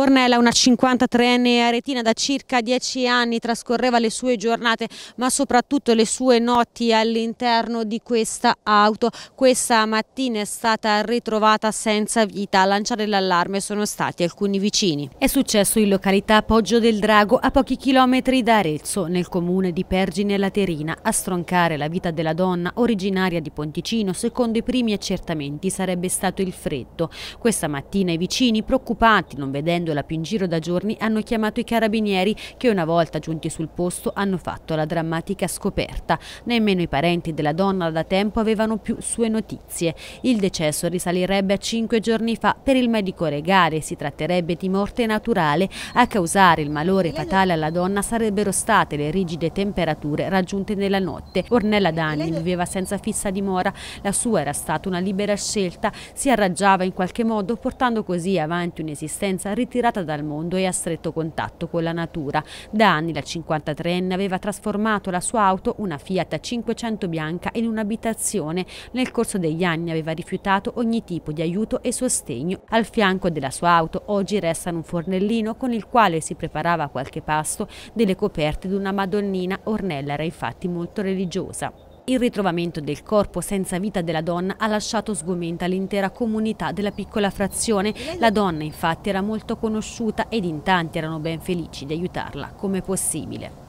Ornella, una 53enne aretina da circa 10 anni, trascorreva le sue giornate ma soprattutto le sue notti all'interno di questa auto. Questa mattina è stata ritrovata senza vita. A lanciare l'allarme sono stati alcuni vicini. È successo in località Poggio del Drago, a pochi chilometri da Arezzo, nel comune di Pergine Laterina. A stroncare la vita della donna, originaria di Ponticino, secondo i primi accertamenti sarebbe stato il freddo. Questa mattina i vicini, preoccupati non vedendo prendendola più in giro da giorni, hanno chiamato i carabinieri che una volta giunti sul posto hanno fatto la drammatica scoperta. Nemmeno i parenti della donna da tempo avevano più sue notizie. Il decesso risalirebbe a cinque giorni fa per il medico regale. Si tratterebbe di morte naturale. A causare il malore fatale alla donna sarebbero state le rigide temperature raggiunte nella notte. Ornella Dani viveva senza fissa dimora. La sua era stata una libera scelta. Si arraggiava in qualche modo portando così avanti un'esistenza ritirata ritirata dal mondo e a stretto contatto con la natura. Da anni la 53enne aveva trasformato la sua auto, una Fiat 500 bianca, in un'abitazione. Nel corso degli anni aveva rifiutato ogni tipo di aiuto e sostegno. Al fianco della sua auto oggi restano un fornellino con il quale si preparava qualche pasto, delle coperte di una Madonnina, Ornella era infatti molto religiosa. Il ritrovamento del corpo senza vita della donna ha lasciato sgomenta l'intera comunità della piccola frazione. La donna infatti era molto conosciuta ed in tanti erano ben felici di aiutarla come possibile.